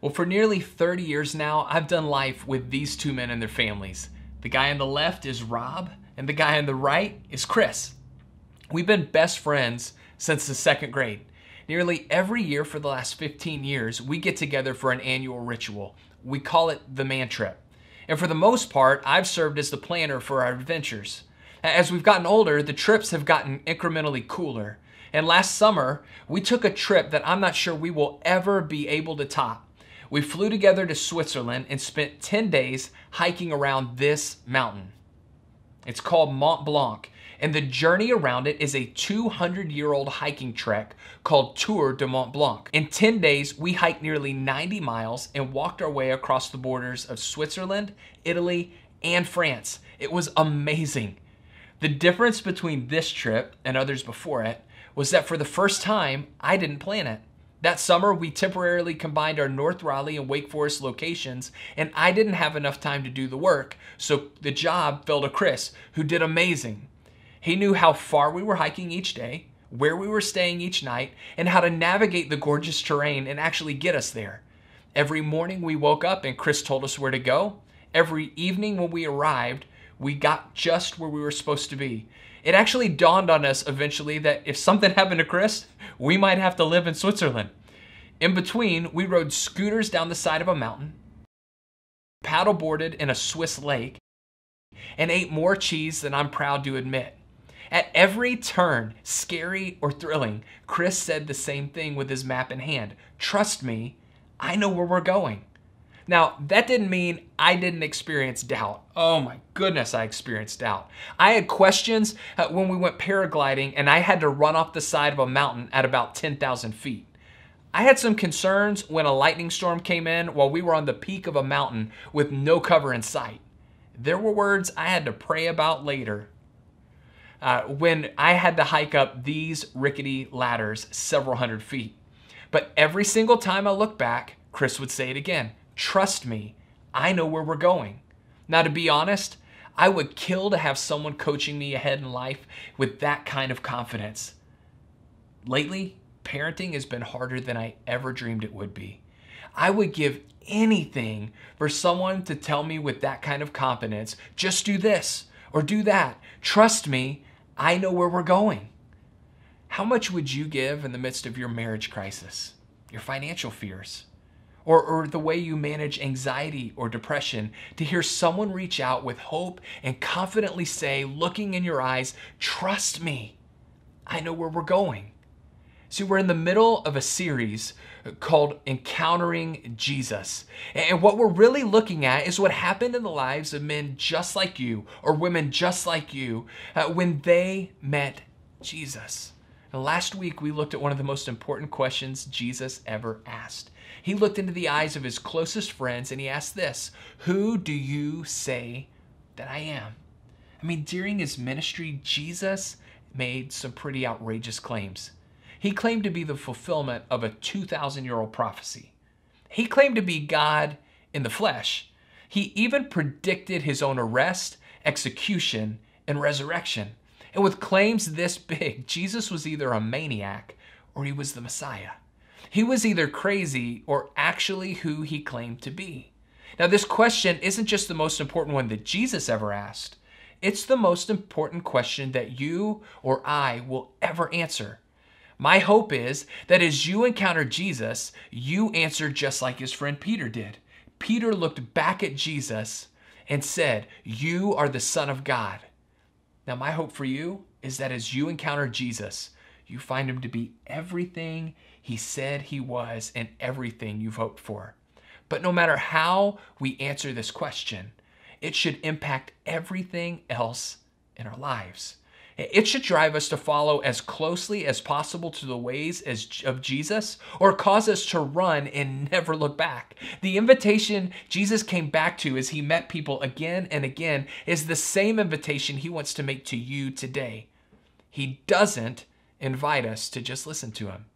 Well, for nearly 30 years now, I've done life with these two men and their families. The guy on the left is Rob, and the guy on the right is Chris. We've been best friends since the second grade. Nearly every year for the last 15 years, we get together for an annual ritual. We call it the man trip. And for the most part, I've served as the planner for our adventures. As we've gotten older, the trips have gotten incrementally cooler. And last summer, we took a trip that I'm not sure we will ever be able to top. We flew together to Switzerland and spent 10 days hiking around this mountain. It's called Mont Blanc, and the journey around it is a 200 year old hiking trek called Tour de Mont Blanc. In 10 days, we hiked nearly 90 miles and walked our way across the borders of Switzerland, Italy, and France. It was amazing. The difference between this trip and others before it was that for the first time, I didn't plan it. That summer, we temporarily combined our North Raleigh and Wake Forest locations, and I didn't have enough time to do the work, so the job fell to Chris, who did amazing. He knew how far we were hiking each day, where we were staying each night, and how to navigate the gorgeous terrain and actually get us there. Every morning we woke up and Chris told us where to go. Every evening when we arrived, we got just where we were supposed to be. It actually dawned on us eventually that if something happened to Chris, we might have to live in Switzerland. In between, we rode scooters down the side of a mountain, paddleboarded in a Swiss lake, and ate more cheese than I'm proud to admit. At every turn, scary or thrilling, Chris said the same thing with his map in hand Trust me, I know where we're going. Now, that didn't mean I didn't experience doubt. Oh my goodness, I experienced doubt. I had questions uh, when we went paragliding and I had to run off the side of a mountain at about 10,000 feet. I had some concerns when a lightning storm came in while we were on the peak of a mountain with no cover in sight. There were words I had to pray about later. Uh, when I had to hike up these rickety ladders several hundred feet. But every single time I look back, Chris would say it again Trust me, I know where we're going. Now, to be honest, I would kill to have someone coaching me ahead in life with that kind of confidence. Lately, parenting has been harder than I ever dreamed it would be. I would give anything for someone to tell me with that kind of confidence just do this or do that. Trust me, I know where we're going. How much would you give in the midst of your marriage crisis, your financial fears? or, or the way you manage anxiety or depression, to hear someone reach out with hope and confidently say, looking in your eyes, trust me, I know where we're going. See, we're in the middle of a series called Encountering Jesus. And what we're really looking at is what happened in the lives of men just like you or women just like you uh, when they met Jesus last week we looked at one of the most important questions Jesus ever asked. He looked into the eyes of his closest friends and he asked this Who do you say that I am? I mean, during his ministry, Jesus made some pretty outrageous claims. He claimed to be the fulfillment of a 2,000 year old prophecy. He claimed to be God in the flesh. He even predicted his own arrest, execution, and resurrection. And with claims this big, Jesus was either a maniac or he was the Messiah. He was either crazy or actually who he claimed to be. Now, this question isn't just the most important one that Jesus ever asked, it's the most important question that you or I will ever answer. My hope is that as you encounter Jesus, you answer just like his friend Peter did. Peter looked back at Jesus and said, You are the Son of God. Now, my hope for you is that as you encounter Jesus, you find him to be everything he said he was and everything you've hoped for. But no matter how we answer this question, it should impact everything else in our lives. It should drive us to follow as closely as possible to the ways as, of Jesus or cause us to run and never look back. The invitation Jesus came back to as he met people again and again is the same invitation he wants to make to you today. He doesn't invite us to just listen to him,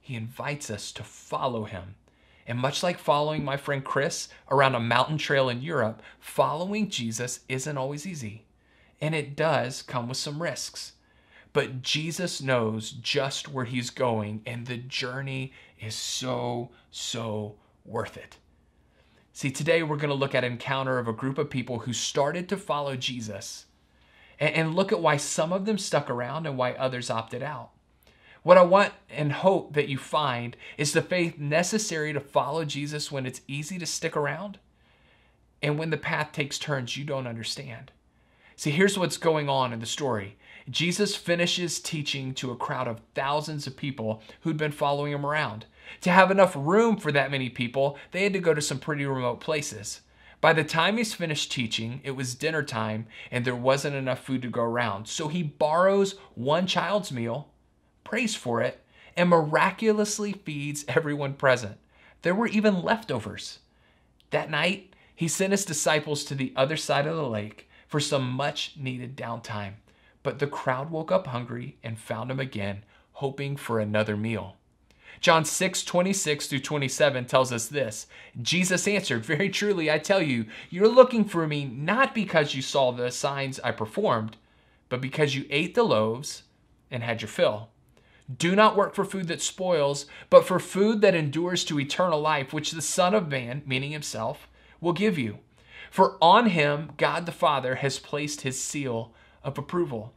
he invites us to follow him. And much like following my friend Chris around a mountain trail in Europe, following Jesus isn't always easy and it does come with some risks. But Jesus knows just where he's going, and the journey is so, so worth it. See, today we're going to look at encounter of a group of people who started to follow Jesus and, and look at why some of them stuck around and why others opted out. What I want and hope that you find is the faith necessary to follow Jesus when it's easy to stick around and when the path takes turns you don't understand. See, here's what's going on in the story. Jesus finishes teaching to a crowd of thousands of people who'd been following him around. To have enough room for that many people, they had to go to some pretty remote places. By the time he's finished teaching, it was dinner time and there wasn't enough food to go around. So he borrows one child's meal, prays for it, and miraculously feeds everyone present. There were even leftovers. That night, he sent his disciples to the other side of the lake for some much needed downtime. But the crowd woke up hungry and found him again, hoping for another meal. John 6, 26 through 27 tells us this Jesus answered, Very truly, I tell you, you're looking for me not because you saw the signs I performed, but because you ate the loaves and had your fill. Do not work for food that spoils, but for food that endures to eternal life, which the Son of Man, meaning himself, will give you. For on him, God the Father has placed his seal of approval.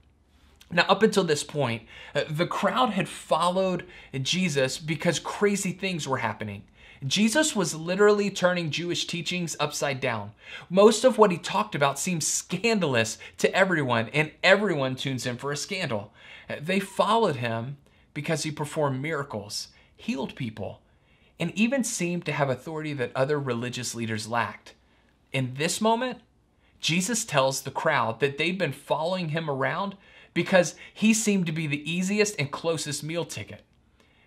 Now, up until this point, uh, the crowd had followed Jesus because crazy things were happening. Jesus was literally turning Jewish teachings upside down. Most of what he talked about seems scandalous to everyone, and everyone tunes in for a scandal. Uh, they followed him because he performed miracles, healed people, and even seemed to have authority that other religious leaders lacked. In this moment, Jesus tells the crowd that they've been following him around because he seemed to be the easiest and closest meal ticket.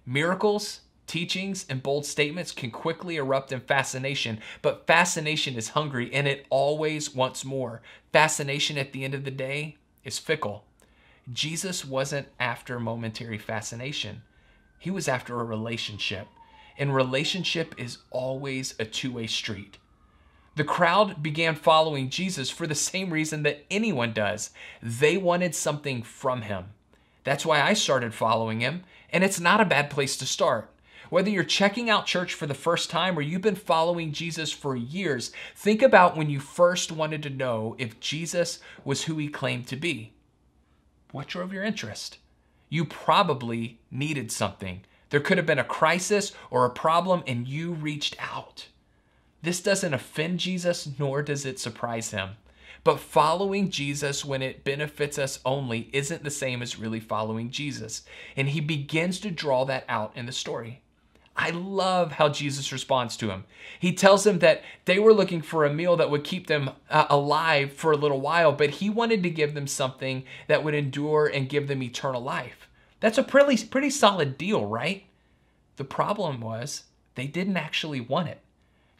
Miracles, teachings, and bold statements can quickly erupt in fascination, but fascination is hungry and it always wants more. Fascination at the end of the day is fickle. Jesus wasn't after momentary fascination, he was after a relationship. And relationship is always a two way street. The crowd began following Jesus for the same reason that anyone does. They wanted something from him. That's why I started following him, and it's not a bad place to start. Whether you're checking out church for the first time or you've been following Jesus for years, think about when you first wanted to know if Jesus was who he claimed to be. What drove your interest? You probably needed something. There could have been a crisis or a problem, and you reached out. This doesn't offend Jesus, nor does it surprise him. But following Jesus when it benefits us only isn't the same as really following Jesus. And he begins to draw that out in the story. I love how Jesus responds to him. He tells him that they were looking for a meal that would keep them uh, alive for a little while, but he wanted to give them something that would endure and give them eternal life. That's a pretty, pretty solid deal, right? The problem was they didn't actually want it.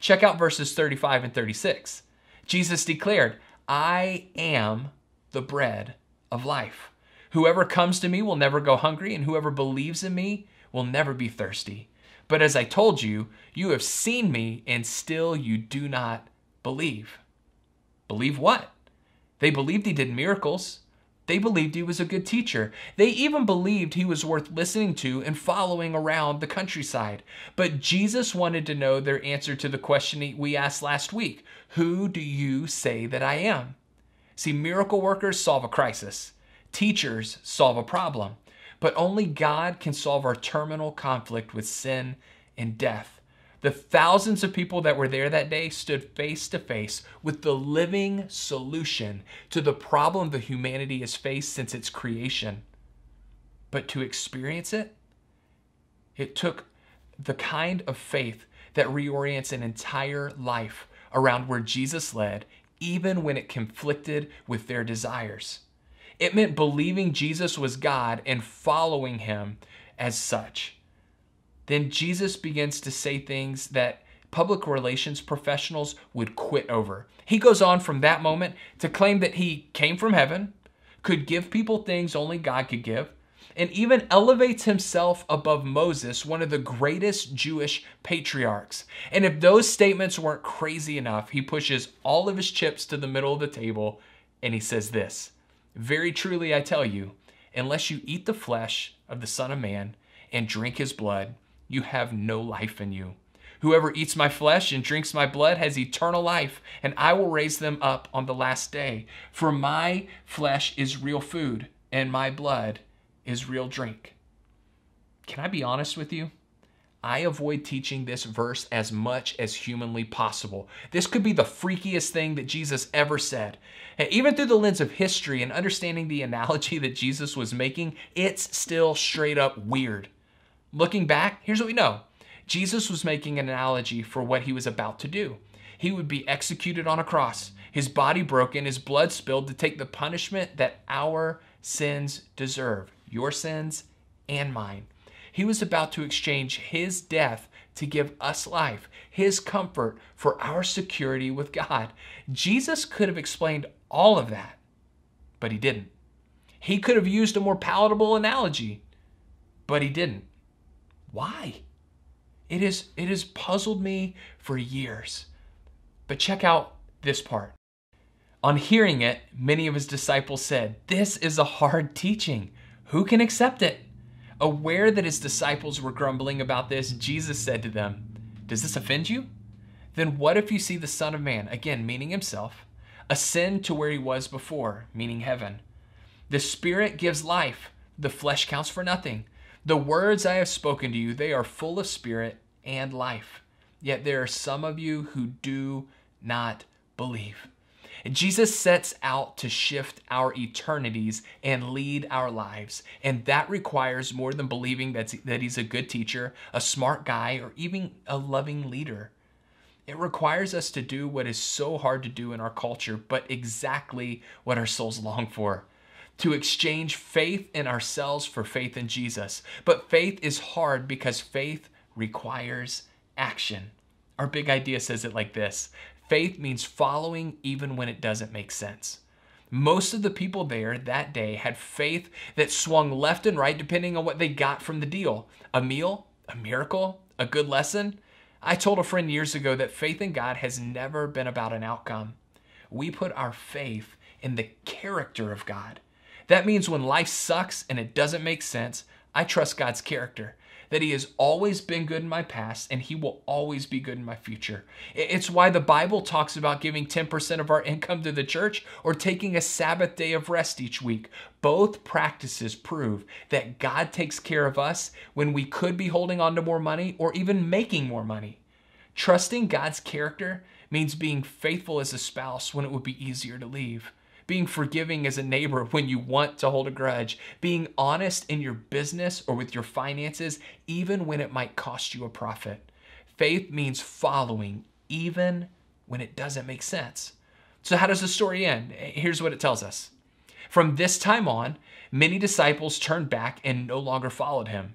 Check out verses 35 and 36. Jesus declared, I am the bread of life. Whoever comes to me will never go hungry, and whoever believes in me will never be thirsty. But as I told you, you have seen me, and still you do not believe. Believe what? They believed he did miracles. They believed he was a good teacher. They even believed he was worth listening to and following around the countryside. But Jesus wanted to know their answer to the question we asked last week Who do you say that I am? See, miracle workers solve a crisis, teachers solve a problem. But only God can solve our terminal conflict with sin and death. The thousands of people that were there that day stood face to face with the living solution to the problem that humanity has faced since its creation. But to experience it, it took the kind of faith that reorients an entire life around where Jesus led, even when it conflicted with their desires. It meant believing Jesus was God and following him as such then Jesus begins to say things that public relations professionals would quit over. He goes on from that moment to claim that he came from heaven, could give people things only God could give, and even elevates himself above Moses, one of the greatest Jewish patriarchs. And if those statements weren't crazy enough, he pushes all of his chips to the middle of the table and he says this Very truly, I tell you, unless you eat the flesh of the Son of Man and drink his blood, you have no life in you. Whoever eats my flesh and drinks my blood has eternal life, and I will raise them up on the last day. For my flesh is real food, and my blood is real drink. Can I be honest with you? I avoid teaching this verse as much as humanly possible. This could be the freakiest thing that Jesus ever said. And even through the lens of history and understanding the analogy that Jesus was making, it's still straight up weird. Looking back, here's what we know Jesus was making an analogy for what he was about to do. He would be executed on a cross, his body broken, his blood spilled to take the punishment that our sins deserve your sins and mine. He was about to exchange his death to give us life, his comfort for our security with God. Jesus could have explained all of that, but he didn't. He could have used a more palatable analogy, but he didn't. Why? It is it has puzzled me for years. But check out this part. On hearing it, many of his disciples said, This is a hard teaching. Who can accept it? Aware that his disciples were grumbling about this, Jesus said to them, Does this offend you? Then what if you see the Son of Man, again meaning himself, ascend to where he was before, meaning heaven? The Spirit gives life, the flesh counts for nothing. The words I have spoken to you, they are full of spirit and life. Yet there are some of you who do not believe. Jesus sets out to shift our eternities and lead our lives. And that requires more than believing that's, that he's a good teacher, a smart guy, or even a loving leader. It requires us to do what is so hard to do in our culture, but exactly what our souls long for to exchange faith in ourselves for faith in Jesus. But faith is hard because faith requires action. Our big idea says it like this faith means following even when it doesn't make sense. Most of the people there that day had faith that swung left and right depending on what they got from the deal a meal, a miracle, a good lesson. I told a friend years ago that faith in God has never been about an outcome. We put our faith in the character of God that means when life sucks and it doesn't make sense, I trust God's character that he has always been good in my past and he will always be good in my future. It's why the Bible talks about giving 10% of our income to the church or taking a Sabbath day of rest each week. Both practices prove that God takes care of us when we could be holding on to more money or even making more money. Trusting God's character means being faithful as a spouse when it would be easier to leave being forgiving as a neighbor when you want to hold a grudge, being honest in your business or with your finances, even when it might cost you a profit. Faith means following even when it doesn't make sense. So, how does the story end? Here's what it tells us From this time on, many disciples turned back and no longer followed him.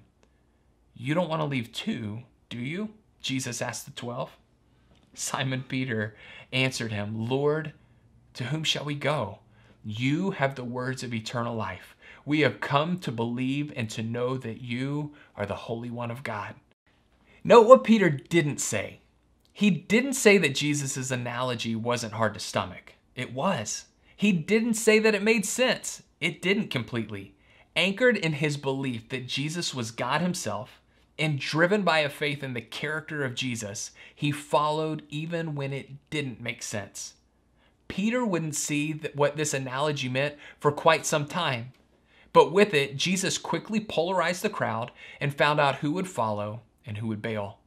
You don't want to leave too, do you? Jesus asked the 12. Simon Peter answered him, Lord, to whom shall we go? You have the words of eternal life. We have come to believe and to know that you are the Holy One of God. Note what Peter didn't say. He didn't say that Jesus' analogy wasn't hard to stomach. It was. He didn't say that it made sense. It didn't completely. Anchored in his belief that Jesus was God himself and driven by a faith in the character of Jesus, he followed even when it didn't make sense. Peter wouldn't see what this analogy meant for quite some time. But with it, Jesus quickly polarized the crowd and found out who would follow and who would bail.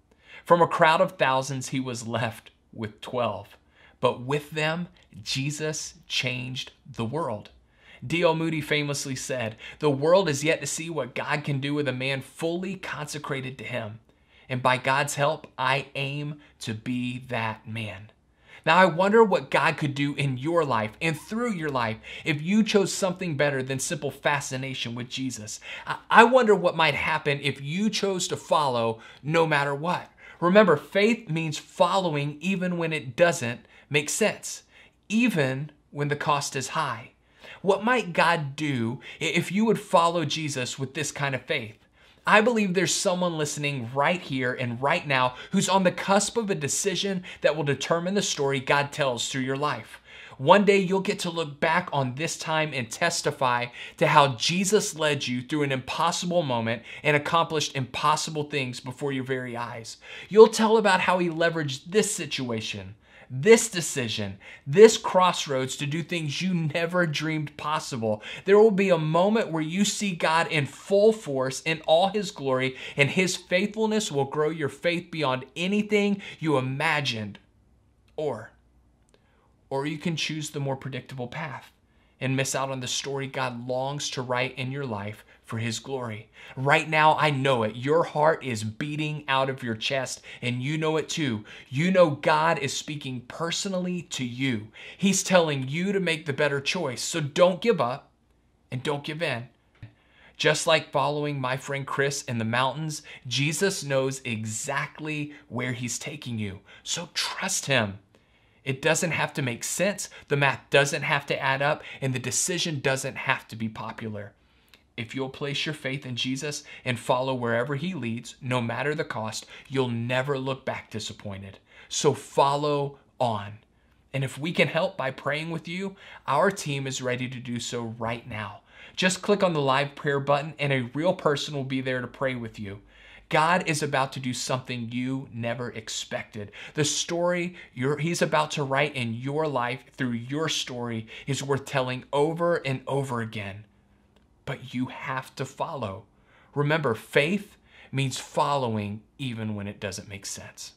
From a crowd of thousands, he was left with 12. But with them, Jesus changed the world. D.L. Moody famously said, The world is yet to see what God can do with a man fully consecrated to Him. And by God's help, I aim to be that man. Now, I wonder what God could do in your life and through your life if you chose something better than simple fascination with Jesus. I wonder what might happen if you chose to follow no matter what. Remember, faith means following even when it doesn't make sense, even when the cost is high. What might God do if you would follow Jesus with this kind of faith? I believe there's someone listening right here and right now who's on the cusp of a decision that will determine the story God tells through your life. One day you'll get to look back on this time and testify to how Jesus led you through an impossible moment and accomplished impossible things before your very eyes. You'll tell about how he leveraged this situation this decision, this crossroads to do things you never dreamed possible. There will be a moment where you see God in full force in all his glory, and his faithfulness will grow your faith beyond anything you imagined. Or, or you can choose the more predictable path and miss out on the story God longs to write in your life for His glory. Right now, I know it. Your heart is beating out of your chest, and you know it too. You know God is speaking personally to you. He's telling you to make the better choice. So don't give up and don't give in. Just like following my friend Chris in the mountains, Jesus knows exactly where He's taking you. So trust Him. It doesn't have to make sense, the math doesn't have to add up, and the decision doesn't have to be popular. If you'll place your faith in Jesus and follow wherever He leads, no matter the cost, you'll never look back disappointed. So follow on. And if we can help by praying with you, our team is ready to do so right now. Just click on the live prayer button, and a real person will be there to pray with you. God is about to do something you never expected. The story He's about to write in your life through your story is worth telling over and over again but you have to follow. Remember, faith means following even when it doesn't make sense.